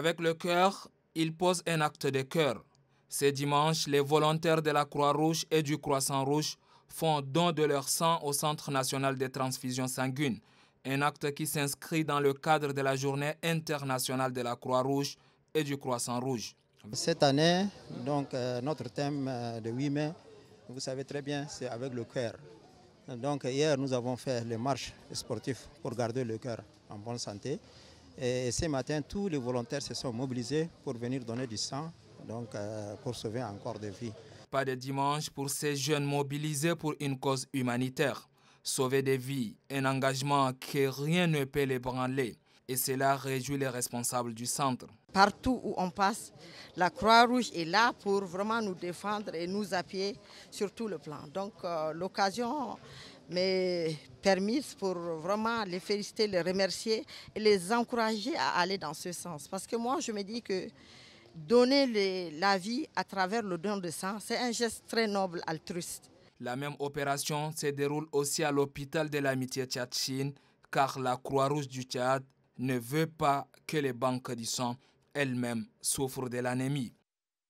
Avec le cœur, ils posent un acte de cœur. Ce dimanche, les volontaires de la Croix-Rouge et du Croissant-Rouge font don de leur sang au Centre national des transfusions sanguines, un acte qui s'inscrit dans le cadre de la journée internationale de la Croix-Rouge et du Croissant-Rouge. Cette année, donc, euh, notre thème euh, de 8 mai, vous savez très bien, c'est avec le cœur. Donc hier, nous avons fait les marches sportives pour garder le cœur en bonne santé. Et ce matin, tous les volontaires se sont mobilisés pour venir donner du sang, donc euh, pour sauver encore des vies. Pas de dimanche pour ces jeunes mobilisés pour une cause humanitaire. Sauver des vies, un engagement que rien ne peut les branler. Et cela réjouit les responsables du centre. Partout où on passe, la Croix-Rouge est là pour vraiment nous défendre et nous appuyer sur tout le plan. Donc euh, l'occasion mais permise pour vraiment les féliciter, les remercier et les encourager à aller dans ce sens. Parce que moi, je me dis que donner la vie à travers le don de sang, c'est un geste très noble, altruiste. La même opération se déroule aussi à l'hôpital de l'amitié tchad car la Croix-Rouge du Tchad ne veut pas que les banques du sang elles-mêmes souffrent de l'anémie.